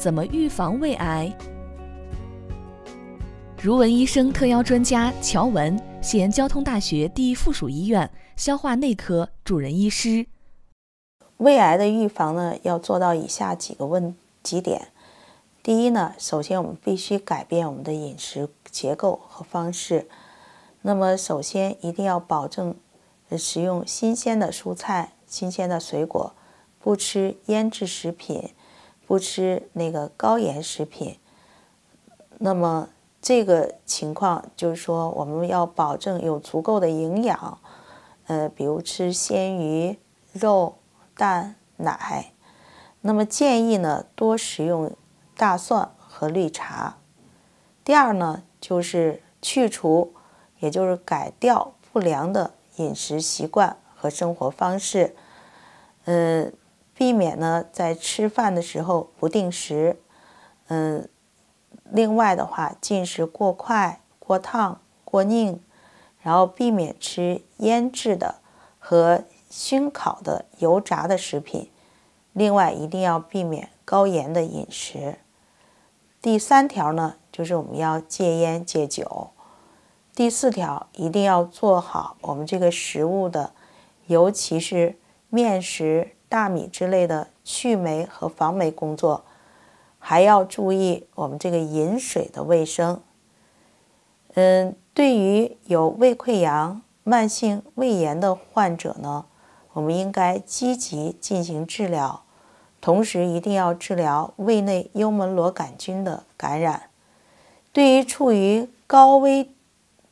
怎么预防胃癌？如文医生特邀专家乔文，西安交通大学第一附属医院消化内科主任医师。胃癌的预防呢，要做到以下几个问几点：第一呢，首先我们必须改变我们的饮食结构和方式。那么，首先一定要保证食用新鲜的蔬菜、新鲜的水果，不吃腌制食品。不吃那个高盐食品，那么这个情况就是说，我们要保证有足够的营养，呃，比如吃鲜鱼、肉、蛋、奶。那么建议呢，多食用大蒜和绿茶。第二呢，就是去除，也就是改掉不良的饮食习惯和生活方式，呃。免呢，在吃饭的时候不定时，嗯，另外的话，进食过快、过烫、过硬，然后避免吃腌制的和熏烤的、油炸的食品。另外，一定要避免高盐的饮食。第三条呢，就是我们要戒烟戒酒。第四条，一定要做好我们这个食物的，尤其是面食。大米之类的去霉和防霉工作，还要注意我们这个饮水的卫生。嗯，对于有胃溃疡、慢性胃炎的患者呢，我们应该积极进行治疗，同时一定要治疗胃内幽门螺杆菌的感染。对于处于高危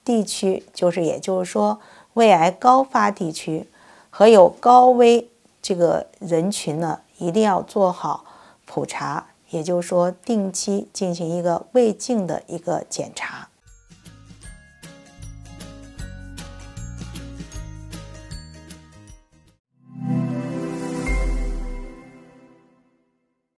地区，就是也就是说胃癌高发地区和有高危。这个人群呢，一定要做好普查，也就是说，定期进行一个胃镜的一个检查。